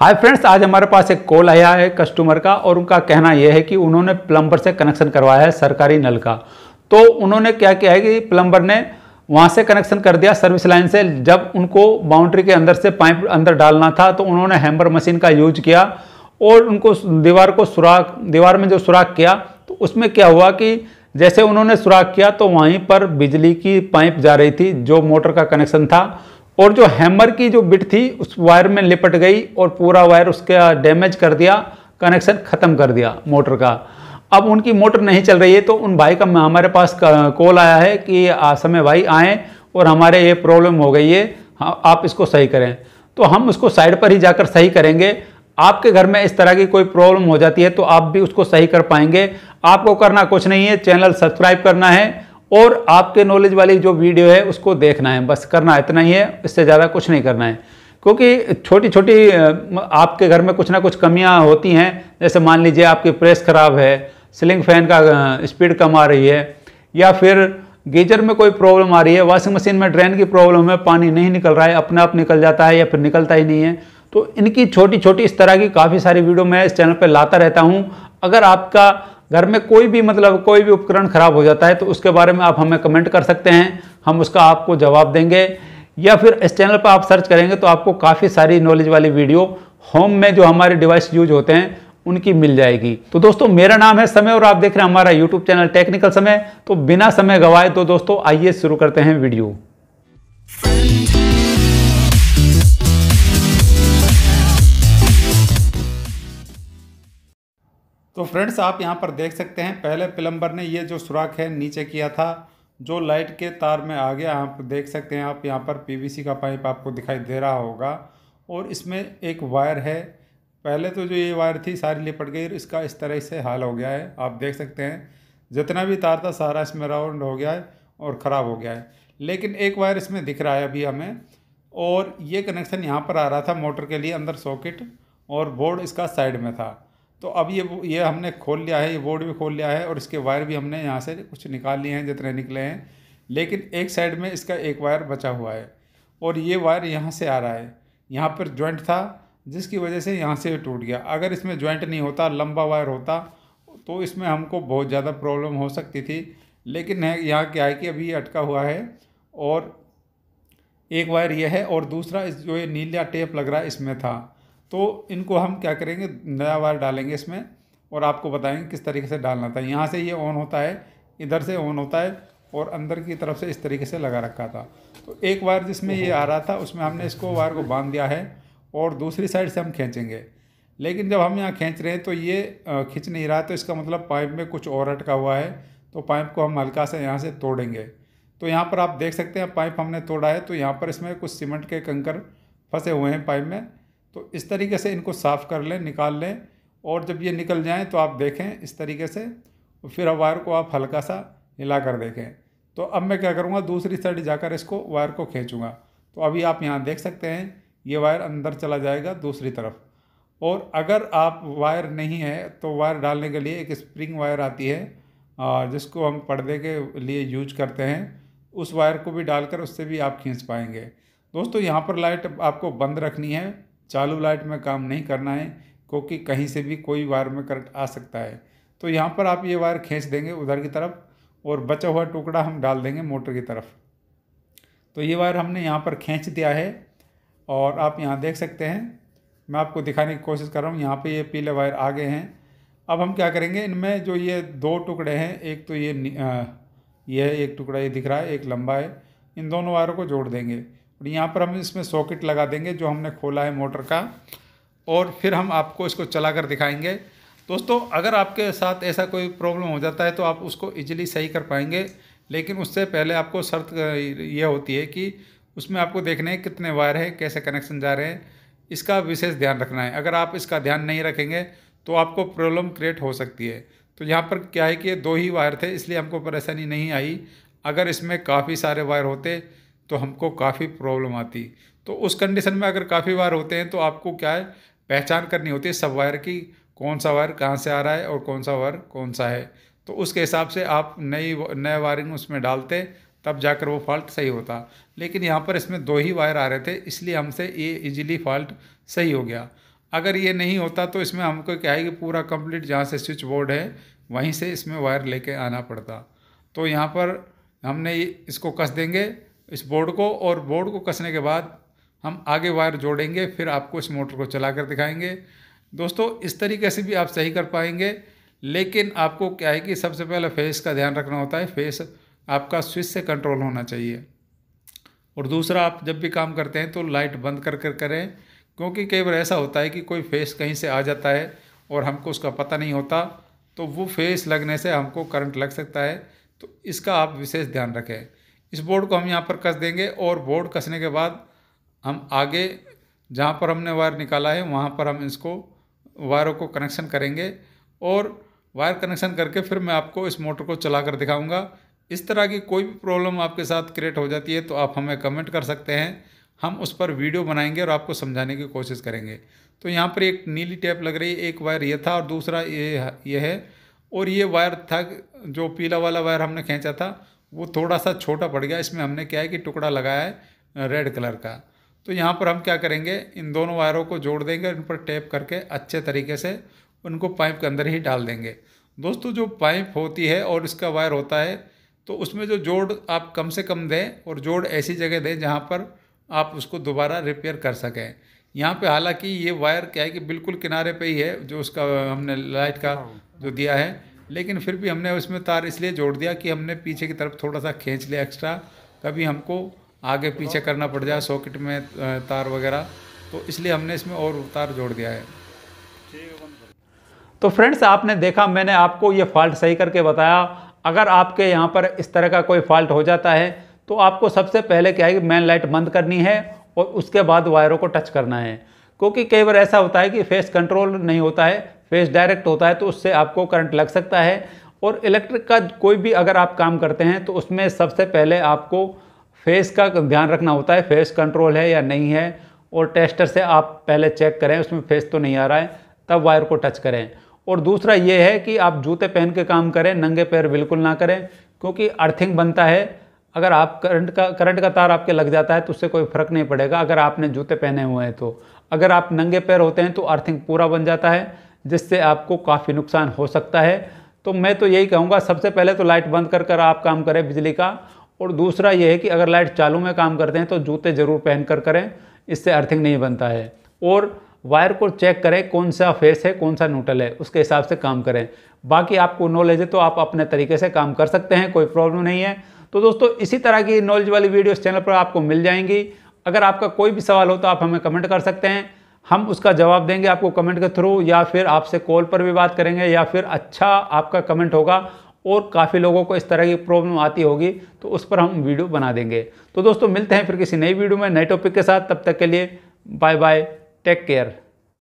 hi friends आज हमारे पास एक कॉल आया है कस्टमर का और उनका कहना यह है कि उन्होंने प्लम्बर से कनेक्शन करवाया है सरकारी नल का तो उन्होंने क्या किया है कि प्लम्बर ने वहाँ से कनेक्शन कर दिया सर्विस लाइन से जब उनको बाउंड्री के अंदर से पाइप अंदर डालना था तो उन्होंने हैम्बर मशीन का यूज किया और उनको दीवार को सुराख दीवार में जो सुराख किया तो उसमें क्या हुआ कि जैसे उन्होंने सुराख किया तो वहीं पर बिजली की पाइप जा रही थी जो मोटर का कनेक्शन था और जो हैमर की जो बिट थी उस वायर में लिपट गई और पूरा वायर उसका डैमेज कर दिया कनेक्शन ख़त्म कर दिया मोटर का अब उनकी मोटर नहीं चल रही है तो उन भाई का हमारे पास कॉल आया है कि समय भाई आएँ और हमारे ये प्रॉब्लम हो गई है हाँ, आप इसको सही करें तो हम उसको साइड पर ही जाकर सही करेंगे आपके घर में इस तरह की कोई प्रॉब्लम हो जाती है तो आप भी उसको सही कर पाएंगे आपको करना कुछ नहीं है चैनल सब्सक्राइब करना है और आपके नॉलेज वाली जो वीडियो है उसको देखना है बस करना इतना ही है इससे ज़्यादा कुछ नहीं करना है क्योंकि छोटी छोटी आपके घर में कुछ ना कुछ कमियां होती हैं जैसे मान लीजिए आपकी प्रेस ख़राब है सिलिंग फैन का स्पीड कम आ रही है या फिर गीजर में कोई प्रॉब्लम आ रही है वॉशिंग मशीन में ड्रेन की प्रॉब्लम है पानी नहीं निकल रहा है अपने आप निकल जाता है या फिर निकलता ही नहीं है तो इनकी छोटी छोटी इस तरह की काफ़ी सारी वीडियो मैं इस चैनल पर लाता रहता हूँ अगर आपका घर में कोई भी मतलब कोई भी उपकरण ख़राब हो जाता है तो उसके बारे में आप हमें कमेंट कर सकते हैं हम उसका आपको जवाब देंगे या फिर इस चैनल पर आप सर्च करेंगे तो आपको काफ़ी सारी नॉलेज वाली वीडियो होम में जो हमारे डिवाइस यूज होते हैं उनकी मिल जाएगी तो दोस्तों मेरा नाम है समय और आप देख रहे हैं हमारा यूट्यूब चैनल टेक्निकल समय तो बिना समय गवाए तो दोस्तों आइए शुरू करते हैं वीडियो तो फ्रेंड्स आप यहाँ पर देख सकते हैं पहले प्लम्बर ने ये जो सुराख है नीचे किया था जो लाइट के तार में आ गया आप देख सकते हैं आप यहाँ पर पीवीसी का पाइप आपको दिखाई दे रहा होगा और इसमें एक वायर है पहले तो जो ये वायर थी सारी लिपट गई इसका इस तरह से हाल हो गया है आप देख सकते हैं जितना भी तार था सारा इसमें राउंड हो गया है और ख़राब हो गया है लेकिन एक वायर इसमें दिख रहा है अभी हमें और ये कनेक्शन यहाँ पर आ रहा था मोटर के लिए अंदर सॉकेट और बोर्ड इसका साइड में था तो अब ये ये हमने खोल लिया है ये बोर्ड भी खोल लिया है और इसके वायर भी हमने यहाँ से कुछ निकाल लिए हैं जितने निकले हैं लेकिन एक साइड में इसका एक वायर बचा हुआ है और ये वायर यहाँ से आ रहा है यहाँ पर जॉइंट था जिसकी वजह से यहाँ से टूट गया अगर इसमें जॉइंट नहीं होता लंबा वायर होता तो इसमें हमको बहुत ज़्यादा प्रॉब्लम हो सकती थी लेकिन है यहाँ क्या है कि अभी अटका हुआ है और एक वायर यह है और दूसरा जो ये नीला टेप लग रहा है इसमें था तो इनको हम क्या करेंगे नया वायर डालेंगे इसमें और आपको बताएंगे किस तरीके से डालना था यहाँ से ये ऑन होता है इधर से ऑन होता है और अंदर की तरफ से इस तरीके से लगा रखा था तो एक वायर जिसमें ये आ रहा था उसमें हमने इसको वायर को बांध दिया है और दूसरी साइड से हम खींचेंगे लेकिन जब हम यहाँ खींच रहे हैं तो ये खींच नहीं रहा तो इसका मतलब पाइप में कुछ और अटका हुआ है तो पाइप को हम हल्का से यहाँ से तोड़ेंगे तो यहाँ पर आप देख सकते हैं पाइप हमने तोड़ा है तो यहाँ पर इसमें कुछ सीमेंट के कंकर फंसे हुए हैं पाइप में तो इस तरीके से इनको साफ़ कर लें निकाल लें और जब ये निकल जाएँ तो आप देखें इस तरीके से फिर अब वायर को आप हल्का सा हिला कर देखें तो अब मैं क्या करूँगा दूसरी साइड जाकर इसको वायर को खींचूँगा तो अभी आप यहाँ देख सकते हैं ये वायर अंदर चला जाएगा दूसरी तरफ और अगर आप वायर नहीं है तो वायर डालने के लिए एक स्प्रिंग वायर आती है जिसको हम पर्दे के लिए यूज करते हैं उस वायर को भी डालकर उससे भी आप खींच पाएंगे दोस्तों यहाँ पर लाइट आपको बंद रखनी है चालू लाइट में काम नहीं करना है क्योंकि कहीं से भी कोई वायर में करंट आ सकता है तो यहाँ पर आप ये वायर खींच देंगे उधर की तरफ और बचा हुआ टुकड़ा हम डाल देंगे मोटर की तरफ तो ये वायर हमने यहाँ पर खींच दिया है और आप यहाँ देख सकते हैं मैं आपको दिखाने की कोशिश कर रहा हूँ यहाँ पे ये पीले वायर आ गए हैं अब हम क्या करेंगे इनमें जो ये दो टुकड़े हैं एक तो ये आ, ये एक टुकड़ा ये दिख रहा है एक लंबा है इन दोनों वायरों को जोड़ देंगे और यहाँ पर हम इसमें सॉकेट लगा देंगे जो हमने खोला है मोटर का और फिर हम आपको इसको चला कर दिखाएँगे दोस्तों अगर आपके साथ ऐसा कोई प्रॉब्लम हो जाता है तो आप उसको ईजिली सही कर पाएंगे लेकिन उससे पहले आपको शर्त यह होती है कि उसमें आपको देखना है कितने वायर हैं कैसे कनेक्शन जा रहे हैं इसका विशेष ध्यान रखना है अगर आप इसका ध्यान नहीं रखेंगे तो आपको प्रॉब्लम क्रिएट हो सकती है तो यहाँ पर क्या है कि दो ही वायर थे इसलिए हमको परेशानी नहीं आई अगर इसमें काफ़ी सारे वायर होते तो हमको काफ़ी प्रॉब्लम आती तो उस कंडीशन में अगर काफ़ी वायर होते हैं तो आपको क्या है पहचान करनी होती है सब वायर की कौन सा वायर कहाँ से आ रहा है और कौन सा वायर कौन सा है तो उसके हिसाब से आप नई नए वायरिंग उसमें डालते तब जाकर वो फॉल्ट सही होता लेकिन यहाँ पर इसमें दो ही वायर आ रहे थे इसलिए हमसे ये इजीली फॉल्ट सही हो गया अगर ये नहीं होता तो इसमें हमको क्या है कि पूरा कंप्लीट जहाँ से स्विच बोर्ड है वहीं से इसमें वायर लेके आना पड़ता तो यहाँ पर हमने इसको कस देंगे इस बोर्ड को और बोर्ड को कसने के बाद हम आगे वायर जोड़ेंगे फिर आपको इस मोटर को चला कर दिखाएंगे दोस्तों इस तरीके से भी आप सही कर पाएंगे लेकिन आपको क्या है कि सबसे पहले फेस का ध्यान रखना होता है फेस आपका स्विच से कंट्रोल होना चाहिए और दूसरा आप जब भी काम करते हैं तो लाइट बंद कर कर करें क्योंकि कई बार ऐसा होता है कि कोई फेस कहीं से आ जाता है और हमको उसका पता नहीं होता तो वो फेस लगने से हमको करंट लग सकता है तो इसका आप विशेष ध्यान रखें इस बोर्ड को हम यहाँ पर कस देंगे और बोर्ड कसने के बाद हम आगे जहाँ पर हमने वायर निकाला है वहाँ पर हम इसको वायरों को कनेक्शन करेंगे और वायर कनेक्शन करके फिर मैं आपको इस मोटर को चला कर दिखाऊँगा इस तरह की कोई भी प्रॉब्लम आपके साथ क्रिएट हो जाती है तो आप हमें कमेंट कर सकते हैं हम उस पर वीडियो बनाएंगे और आपको समझाने की कोशिश करेंगे तो यहाँ पर एक नीली टैप लग रही है एक वायर ये था और दूसरा ये ये है और ये वायर था जो पीला वाला वायर हमने खींचा था वो थोड़ा सा छोटा पड़ गया इसमें हमने क्या है कि टुकड़ा लगाया है रेड कलर का तो यहाँ पर हम क्या करेंगे इन दोनों वायरों को जोड़ देंगे इन पर टेप करके अच्छे तरीके से उनको पाइप के अंदर ही डाल देंगे दोस्तों जो पाइप होती है और इसका वायर होता है तो उसमें जो जोड़ आप कम से कम दें और जोड़ ऐसी जगह दें जहाँ पर आप उसको दोबारा रिपेयर कर सकें यहाँ पे हालांकि ये वायर क्या है कि बिल्कुल किनारे पे ही है जो उसका हमने लाइट का जो दिया है लेकिन फिर भी हमने उसमें तार इसलिए जोड़ दिया कि हमने पीछे की तरफ थोड़ा सा खींच लिया एक्स्ट्रा कभी हमको आगे पीछे करना पड़ जाए सॉकेट में तार वगैरह तो इसलिए हमने इसमें और तार जोड़ दिया है तो फ्रेंड्स आपने देखा मैंने आपको ये फॉल्ट सही करके बताया अगर आपके यहाँ पर इस तरह का कोई फॉल्ट हो जाता है तो आपको सबसे पहले क्या है कि मैन लाइट बंद करनी है और उसके बाद वायरों को टच करना है क्योंकि कई बार ऐसा होता है कि फेस कंट्रोल नहीं होता है फेस डायरेक्ट होता है तो उससे आपको करंट लग सकता है और इलेक्ट्रिक का कोई भी अगर आप काम करते हैं तो उसमें सबसे पहले आपको फेस का ध्यान रखना होता है फेस कंट्रोल है या नहीं है और टेस्टर से आप पहले चेक करें उसमें फेस तो नहीं आ रहा है तब वायर को टच करें और दूसरा ये है कि आप जूते पहन के काम करें नंगे पैर बिल्कुल ना करें क्योंकि अर्थिंग बनता है अगर आप करंट का करंट का तार आपके लग जाता है तो उससे कोई फ़र्क नहीं पड़ेगा अगर आपने जूते पहने हुए हैं तो अगर आप नंगे पैर होते हैं तो अर्थिंग पूरा बन जाता है जिससे आपको काफ़ी नुकसान हो सकता है तो मैं तो यही कहूँगा सबसे पहले तो लाइट बंद कर कर आप काम करें बिजली का और दूसरा यह है कि अगर लाइट चालू में काम करते हैं तो जूते ज़रूर पहन कर करें इससे अर्थिंग नहीं बनता है और वायर को चेक करें कौन सा फेस है कौन सा न्यूट्रल है उसके हिसाब से काम करें बाकी आपको नॉलेज है तो आप अपने तरीके से काम कर सकते हैं कोई प्रॉब्लम नहीं है तो दोस्तों इसी तरह की नॉलेज वाली वीडियो इस चैनल पर आपको मिल जाएंगी अगर आपका कोई भी सवाल हो तो आप हमें कमेंट कर सकते हैं हम उसका जवाब देंगे आपको कमेंट के थ्रू या फिर आपसे कॉल पर भी बात करेंगे या फिर अच्छा आपका कमेंट होगा और काफ़ी लोगों को इस तरह की प्रॉब्लम आती होगी तो उस पर हम वीडियो बना देंगे तो दोस्तों मिलते हैं फिर किसी नई वीडियो में नए टॉपिक के साथ तब तक के लिए बाय बाय टेक केयर